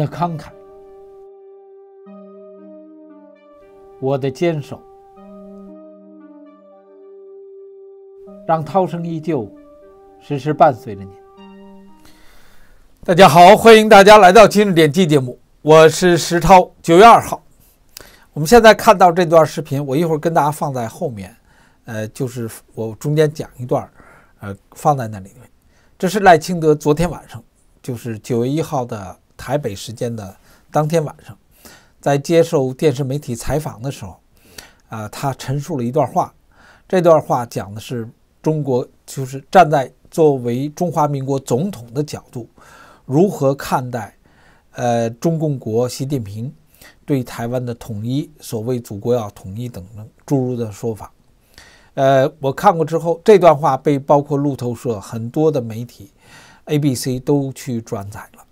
的慷慨，我的坚守，让涛声依旧，时时伴随着你。大家好，欢迎大家来到今日点击节目，我是石涛。九月二号，我们现在看到这段视频，我一会儿跟大家放在后面，呃，就是我中间讲一段，呃，放在那里面。这是赖清德昨天晚上，就是九月一号的。台北时间的当天晚上，在接受电视媒体采访的时候，啊，他陈述了一段话。这段话讲的是中国，就是站在作为中华民国总统的角度，如何看待，呃，中共国习近平对台湾的统一，所谓“祖国要统一”等诸如的说法。呃，我看过之后，这段话被包括路透社很多的媒体，ABC 都去转载了。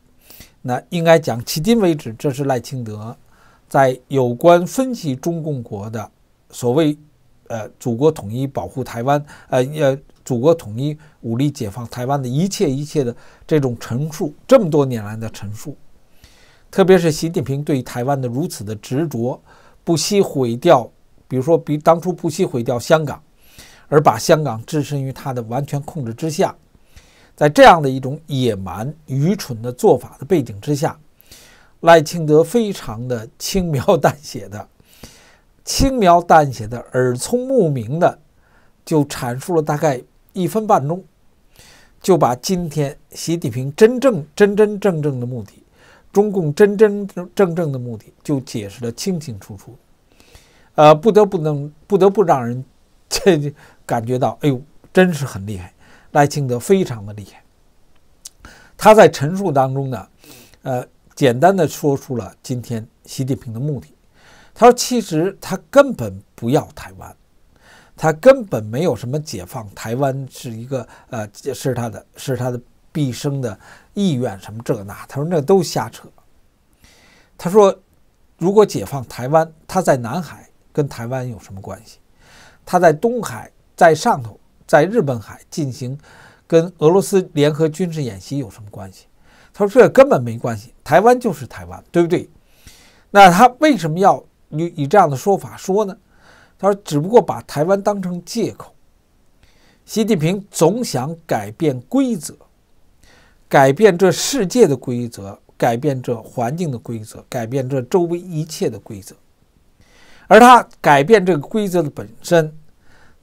那应该讲，迄今为止，这是赖清德在有关分析中共国的所谓“呃，祖国统一保护台湾，呃，呃，祖国统一武力解放台湾”的一切一切的这种陈述，这么多年来的陈述。特别是习近平对台湾的如此的执着，不惜毁掉，比如说比当初不惜毁掉香港，而把香港置身于他的完全控制之下。在这样的一种野蛮、愚蠢的做法的背景之下，赖清德非常的轻描淡写的、轻描淡写的、耳聪目明的，就阐述了大概一分半钟，就把今天习近平真正、真真正正的目的，中共真真正正的目的，就解释的清清楚楚。呃，不得不能，不得不让人 这感觉到，哎呦，真是很厉害。赖清德非常的厉害，他在陈述当中呢，呃，简单的说出了今天习近平的目的。他说：“其实他根本不要台湾，他根本没有什么解放台湾是一个呃是他的是他的毕生的意愿什么这那。”他说：“那都瞎扯。”他说：“如果解放台湾，他在南海跟台湾有什么关系？他在东海在上头。”在日本海进行跟俄罗斯联合军事演习有什么关系？他说这根本没关系，台湾就是台湾，对不对？那他为什么要以以这样的说法说呢？他说只不过把台湾当成借口。习近平总想改变规则，改变这世界的规则，改变这环境的规则，改变这周围一切的规则，而他改变这个规则的本身。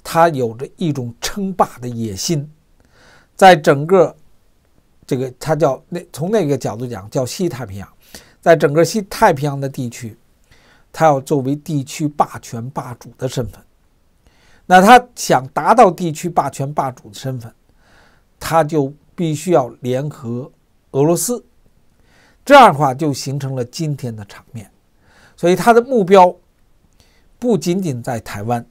他有着一种称霸的野心，在整个这个他叫那从那个角度讲叫西太平洋，在整个西太平洋的地区，他要作为地区霸权霸主的身份，那他想达到地区霸权霸主的身份，他就必须要联合俄罗斯，这样的话就形成了今天的场面。所以他的目标不仅仅在台湾。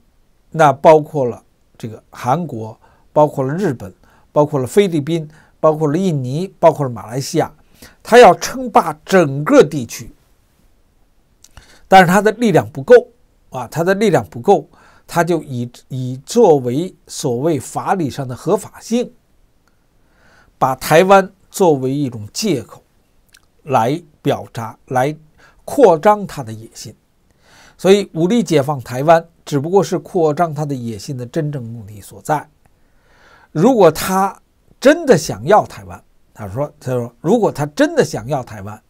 那包括了这个韩国，包括了日本，包括了菲律宾，包括了印尼，包括了马来西亚，他要称霸整个地区，但是他的力量不够啊，他的力量不够，他就以以作为所谓法理上的合法性，把台湾作为一种借口，来表达、来扩张他的野心，所以武力解放台湾。只不过是扩张他的野心的真正目的所在。如果他真的想要台湾，他说：“他说，如果他真的想要台湾，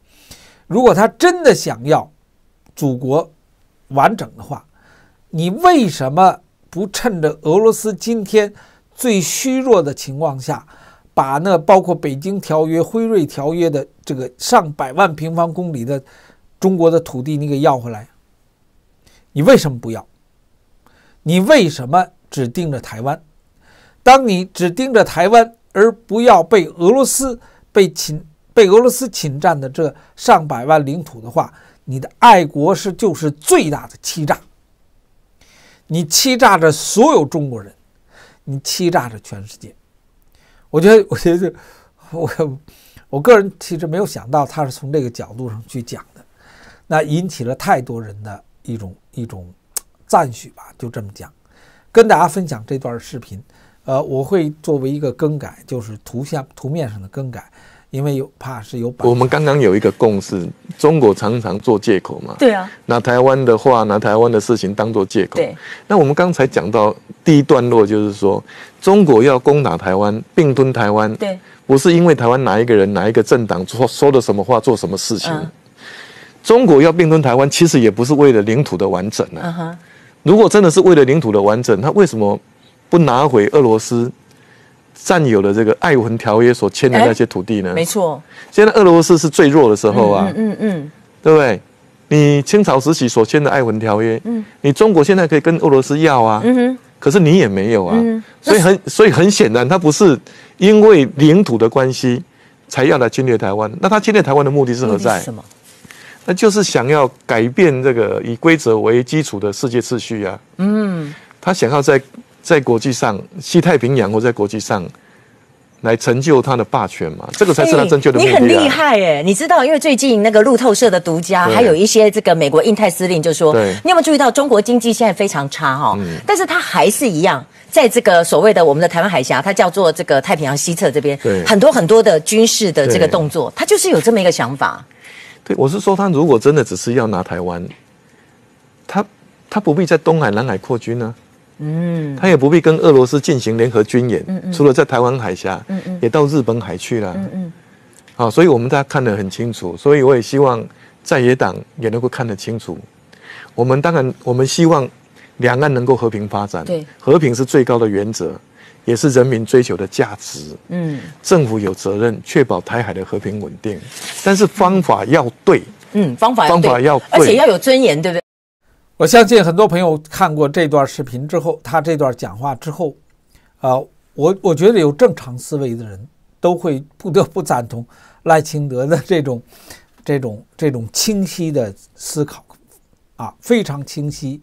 如果他真的想要祖国完整的话，你为什么不趁着俄罗斯今天最虚弱的情况下，把那包括北京条约、《辉瑞条约》的这个上百万平方公里的中国的土地，你给要回来？你为什么不要？”你为什么只盯着台湾？当你只盯着台湾，而不要被俄罗斯被侵被俄罗斯侵占的这上百万领土的话，你的爱国是就是最大的欺诈。你欺诈着所有中国人，你欺诈着全世界。我觉得，我觉得，我我个人其实没有想到他是从这个角度上去讲的，那引起了太多人的一种一种。赞许吧，就这么讲，跟大家分享这段视频。呃，我会作为一个更改，就是图像图面上的更改，因为有怕是有。我们刚刚有一个共识，中国常常做借口嘛。对啊。拿台湾的话，拿台湾的事情当做借口。对。那我们刚才讲到第一段落，就是说中国要攻打台湾并吞台湾，对，不是因为台湾哪一个人、哪一个政党说说的什么话、做什么事情。中国要并吞台湾，其实也不是为了领土的完整啊。如果真的是为了领土的完整，他为什么不拿回俄罗斯占有的这个《爱文条约》所签的那些土地呢？没错，现在俄罗斯是最弱的时候啊，嗯嗯嗯，对不对？你清朝时期所签的《爱文条约》，嗯，你中国现在可以跟俄罗斯要啊，嗯可是你也没有啊，所以很所以很显然，他不是因为领土的关系才要来侵略台湾。那他侵略台湾的目的是何在？那就是想要改变这个以规则为基础的世界秩序呀。嗯，他想要在在国际上西太平洋，或在国际上来成就他的霸权嘛？这个才是他正确的目标。你很厉害哎！你知道，因为最近那个路透社的独家，还有一些这个美国印太司令就说，你有没有注意到中国经济现在非常差哈？但是他还是一样在这个所谓的我们的台湾海峡，它叫做这个太平洋西侧这边，很多很多的军事的这个动作，他就是有这么一个想法。对，我是说，他如果真的只是要拿台湾，他他不必在东海、南海扩军啊，嗯，他也不必跟俄罗斯进行联合军演，嗯嗯，除了在台湾海峡，嗯嗯，也到日本海去了，嗯嗯，好，所以我们大家看得很清楚，所以我也希望在野党也能够看得清楚。我们当然，我们希望两岸能够和平发展，对，和平是最高的原则。也是人民追求的价值，嗯，政府有责任确保台海的和平稳定，但是方法要对，嗯，方法方法要对，而且要有尊严，对不对？我相信很多朋友看过这段视频之后，他这段讲话之后，啊，我我觉得有正常思维的人都会不得不赞同赖清德的这种、这种、这种清晰的思考，啊，非常清晰，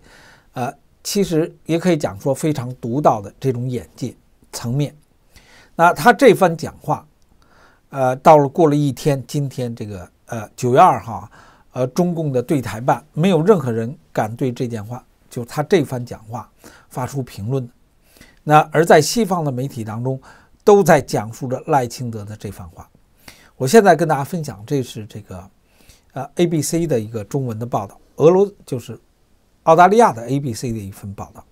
呃，其实也可以讲说非常独到的这种眼界。层面，那他这番讲话，呃，到了过了一天，今天这个呃九月二号，呃，中共的对台办没有任何人敢对这件话，就他这番讲话发出评论。那而在西方的媒体当中，都在讲述着赖清德的这番话。我现在跟大家分享，这是这个呃 A B C 的一个中文的报道，俄罗就是澳大利亚的 A B C 的一份报道。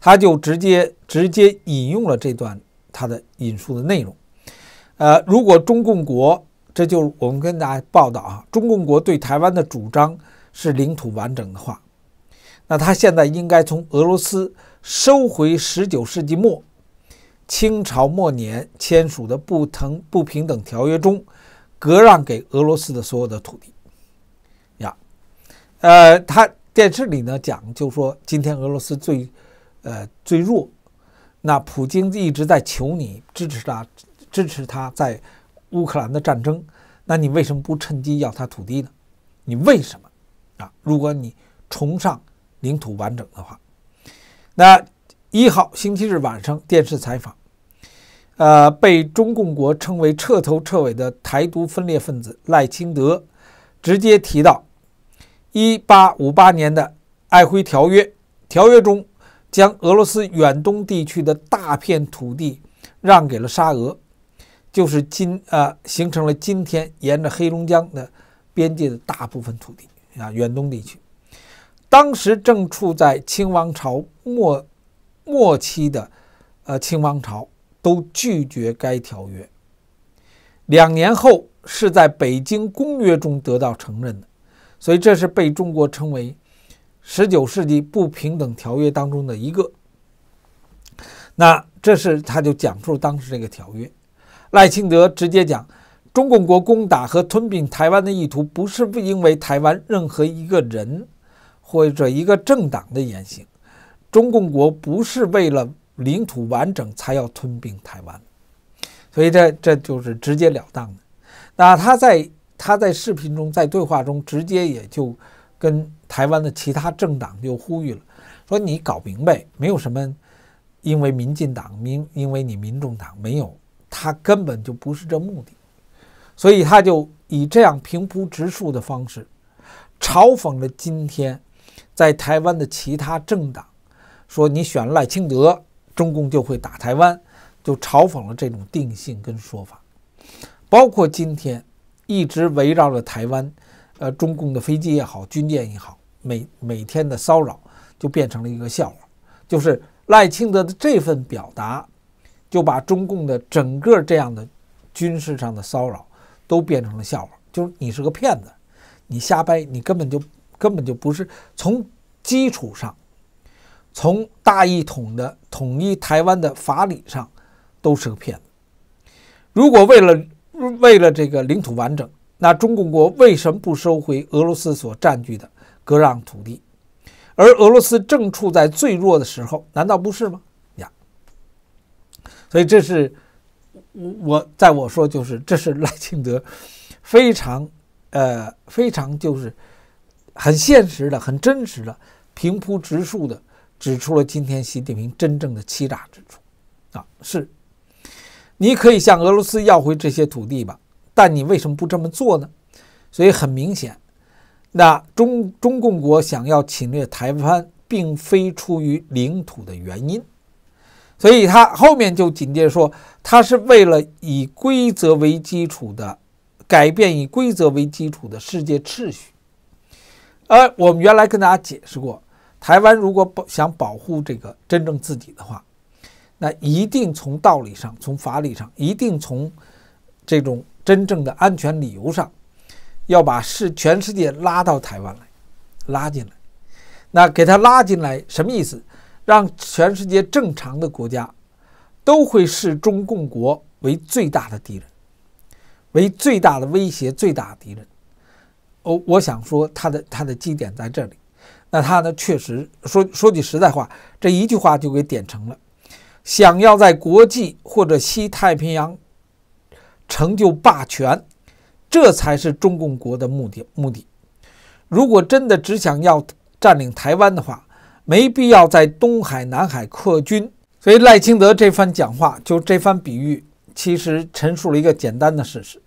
他就直接直接引用了这段他的引述的内容，呃，如果中共国，这就我们跟大家报道啊，中共国对台湾的主张是领土完整的话，那他现在应该从俄罗斯收回十九世纪末清朝末年签署的不腾不平等条约中割让给俄罗斯的所有的土地呀，呃，他电视里呢讲就说今天俄罗斯最。呃，最弱，那普京一直在求你支持他，支持他在乌克兰的战争，那你为什么不趁机要他土地呢？你为什么啊？如果你崇尚领土完整的话，那一号星期日晚上电视采访，呃，被中共国称为彻头彻尾的台独分裂分子赖清德直接提到，一八五八年的爱辉条约，条约中。将俄罗斯远东地区的大片土地让给了沙俄，就是今呃形成了今天沿着黑龙江的边界的大部分土地啊，远东地区。当时正处在清王朝末末期的呃清王朝都拒绝该条约。两年后是在北京公约中得到承认的，所以这是被中国称为。十九世纪不平等条约当中的一个，那这是他就讲述当时这个条约。赖清德直接讲，中共国攻打和吞并台湾的意图，不是不因为台湾任何一个人或者一个政党的言行，中共国不是为了领土完整才要吞并台湾，所以这这就是直截了当的。那他在他在视频中，在对话中直接也就跟。台湾的其他政党就呼吁了，说你搞明白没有什么，因为民进党民因为你民众党没有，他根本就不是这目的，所以他就以这样平铺直述的方式嘲讽了今天在台湾的其他政党，说你选赖清德，中共就会打台湾，就嘲讽了这种定性跟说法，包括今天一直围绕着台湾。呃，中共的飞机也好，军舰也好，每每天的骚扰就变成了一个笑话。就是赖清德的这份表达，就把中共的整个这样的军事上的骚扰都变成了笑话。就是你是个骗子，你瞎掰，你根本就根本就不是从基础上，从大一统的统一台湾的法理上都是个骗子。如果为了为了这个领土完整。那中共国为什么不收回俄罗斯所占据的割让土地，而俄罗斯正处在最弱的时候，难道不是吗？呀，所以这是，我在我说就是，这是赖清德非常，呃，非常就是很现实的、很真实的、平铺直述的指出了今天习近平真正的欺诈之处，啊，是，你可以向俄罗斯要回这些土地吧。但你为什么不这么做呢？所以很明显，那中中共国想要侵略台湾，并非出于领土的原因。所以他后面就紧接着说，他是为了以规则为基础的改变，以规则为基础的世界秩序。而我们原来跟大家解释过，台湾如果保想保护这个真正自己的话，那一定从道理上、从法理上，一定从这种。真正的安全理由上，要把世全世界拉到台湾来，拉进来。那给他拉进来什么意思？让全世界正常的国家都会视中共国为最大的敌人，为最大的威胁，最大的敌人。哦，我想说，他的他的基点在这里。那他呢？确实说说句实在话，这一句话就给点成了。想要在国际或者西太平洋。成就霸权，这才是中共国的目的目的。如果真的只想要占领台湾的话，没必要在东海、南海扩军。所以赖清德这番讲话，就这番比喻，其实陈述了一个简单的事实。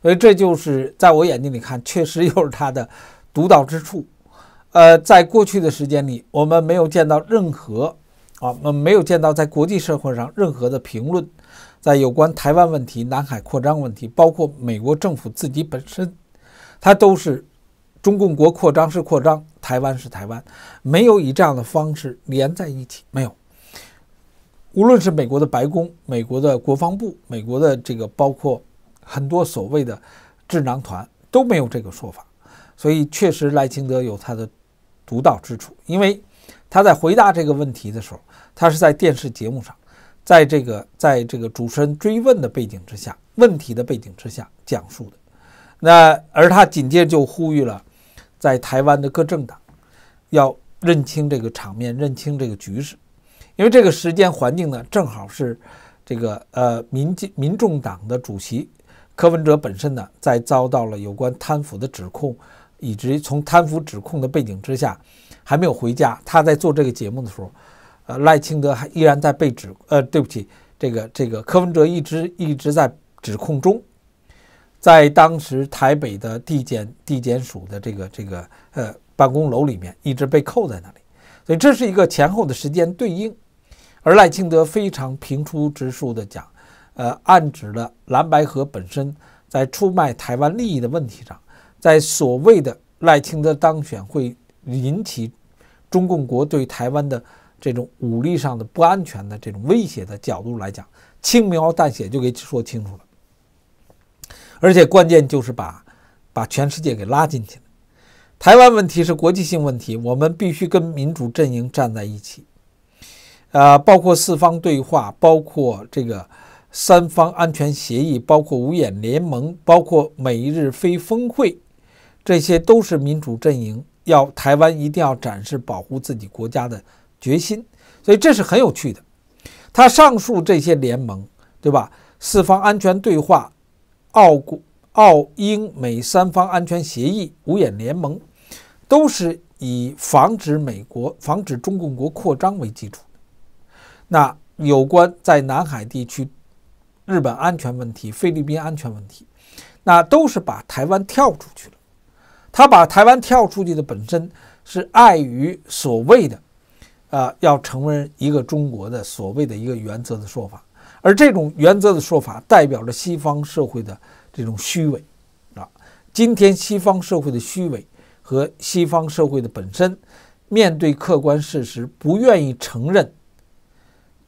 所以这就是在我眼睛里看，确实又是他的独到之处。呃，在过去的时间里，我们没有见到任何。啊，那没有见到在国际社会上任何的评论，在有关台湾问题、南海扩张问题，包括美国政府自己本身，它都是中共国扩张是扩张，台湾是台湾，没有以这样的方式连在一起。没有，无论是美国的白宫、美国的国防部、美国的这个包括很多所谓的智囊团都没有这个说法。所以，确实莱钦德有他的独到之处，因为他在回答这个问题的时候。他是在电视节目上，在这个在这个主持人追问的背景之下，问题的背景之下讲述的。那而他紧接着就呼吁了，在台湾的各政党要认清这个场面，认清这个局势。因为这个时间环境呢，正好是这个呃民进民众党的主席柯文哲本身呢，在遭到了有关贪腐的指控，以及从贪腐指控的背景之下还没有回家。他在做这个节目的时候。呃，赖清德还依然在被指，呃，对不起，这个这个柯文哲一直一直在指控中，在当时台北的地检地检署的这个这个呃办公楼里面一直被扣在那里，所以这是一个前后的时间对应。而赖清德非常平出直述的讲，呃，暗指了蓝白河本身在出卖台湾利益的问题上，在所谓的赖清德当选会引起中共国对台湾的。这种武力上的不安全的这种威胁的角度来讲，轻描淡写就给说清楚了，而且关键就是把把全世界给拉进去了。台湾问题是国际性问题，我们必须跟民主阵营站在一起。呃，包括四方对话，包括这个三方安全协议，包括五眼联盟，包括美日非峰会，这些都是民主阵营要台湾一定要展示保护自己国家的。决心，所以这是很有趣的。他上述这些联盟，对吧？四方安全对话、澳澳英美三方安全协议、五眼联盟，都是以防止美国、防止中共国扩张为基础。那有关在南海地区、日本安全问题、菲律宾安全问题，那都是把台湾跳出去了。他把台湾跳出去的本身是碍于所谓的。啊，要成为一个中国的所谓的一个原则的说法，而这种原则的说法代表着西方社会的这种虚伪啊。今天西方社会的虚伪和西方社会的本身面对客观事实不愿意承认，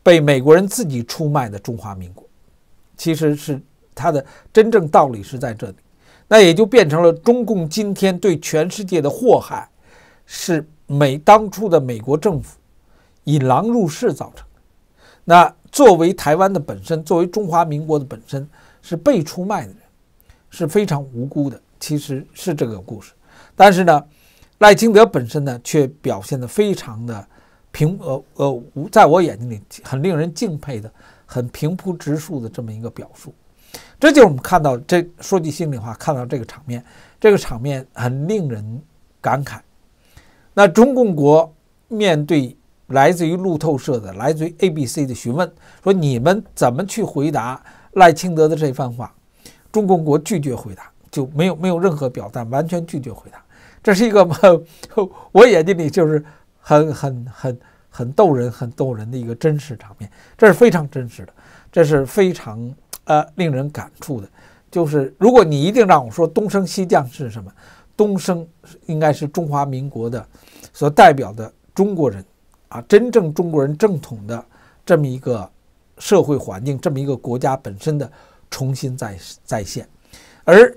被美国人自己出卖的中华民国，其实是它的真正道理是在这里。那也就变成了中共今天对全世界的祸害，是美当初的美国政府。引狼入室造成，那作为台湾的本身，作为中华民国的本身是被出卖的人，是非常无辜的。其实是这个故事，但是呢，赖清德本身呢却表现得非常的平呃呃，在我眼睛里很令人敬佩的，很平铺直述的这么一个表述。这就是我们看到这说句心里话，看到这个场面，这个场面很令人感慨。那中共国面对。来自于路透社的，来自于 A B C 的询问说：“你们怎么去回答赖清德的这番话？”中共国拒绝回答，就没有没有任何表态，完全拒绝回答。这是一个 我眼睛里就是很很很很逗人、很逗人的一个真实场面。这是非常真实的，这是非常呃令人感触的。就是如果你一定让我说东升西降是什么，东升应该是中华民国的所代表的中国人。啊，真正中国人正统的这么一个社会环境，这么一个国家本身的重新再再现，而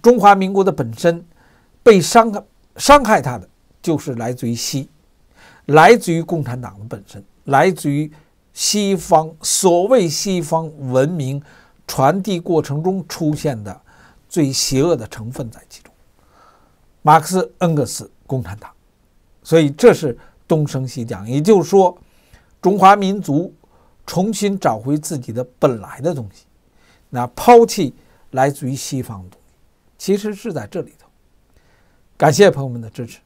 中华民国的本身被伤伤害他的，就是来自于西，来自于共产党的本身，来自于西方所谓西方文明传递过程中出现的最邪恶的成分在其中，马克思、恩格斯、共产党，所以这是。东升西降，也就是说，中华民族重新找回自己的本来的东西，那抛弃来自于西方的东西，其实是在这里头。感谢朋友们的支持。